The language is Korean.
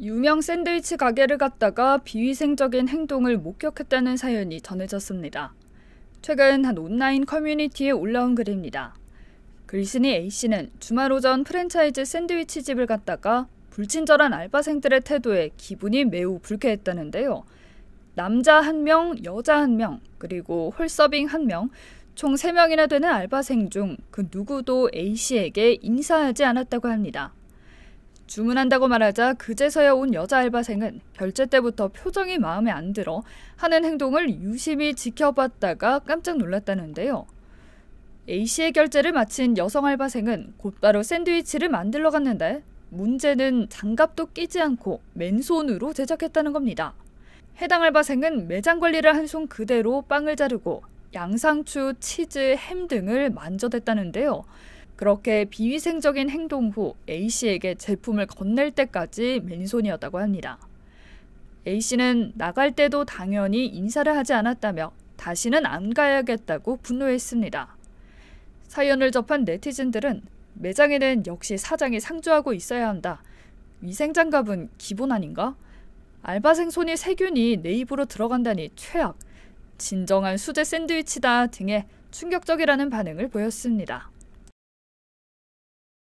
유명 샌드위치 가게를 갔다가 비위생적인 행동을 목격했다는 사연이 전해졌습니다. 최근 한 온라인 커뮤니티에 올라온 글입니다. 글쓴이 A씨는 주말 오전 프랜차이즈 샌드위치 집을 갔다가 불친절한 알바생들의 태도에 기분이 매우 불쾌했다는데요. 남자 한명 여자 한명 그리고 홀서빙 한 명총 3명이나 되는 알바생 중 그 누구도 A씨에게 인사하지 않았다고 합니다. 주문한다고 말하자 그제서야 온 여자 알바생은 결제 때부터 표정이 마음에 안 들어 하는 행동을 유심히 지켜봤다가 깜짝 놀랐다는데요. A씨의 결제를 마친 여성 알바생은 곧바로 샌드위치를 만들러 갔는데 문제는 장갑도 끼지 않고 맨손으로 제작했다는 겁니다. 해당 알바생은 매장 관리를 한 손 그대로 빵을 자르고 양상추, 치즈, 햄 등을 만져댔다는데요. 그렇게 비위생적인 행동 후 A씨에게 제품을 건넬 때까지 맨손이었다고 합니다. A씨는 나갈 때도 당연히 인사를 하지 않았다며 다시는 안 가야겠다고 분노했습니다. 사연을 접한 네티즌들은 매장에는 역시 사장이 상주하고 있어야 한다. 위생장갑은 기본 아닌가? 알바생 손이 세균이 내 입으로 들어간다니 최악. 진정한 수제 샌드위치다 등의 충격적이라는 반응을 보였습니다.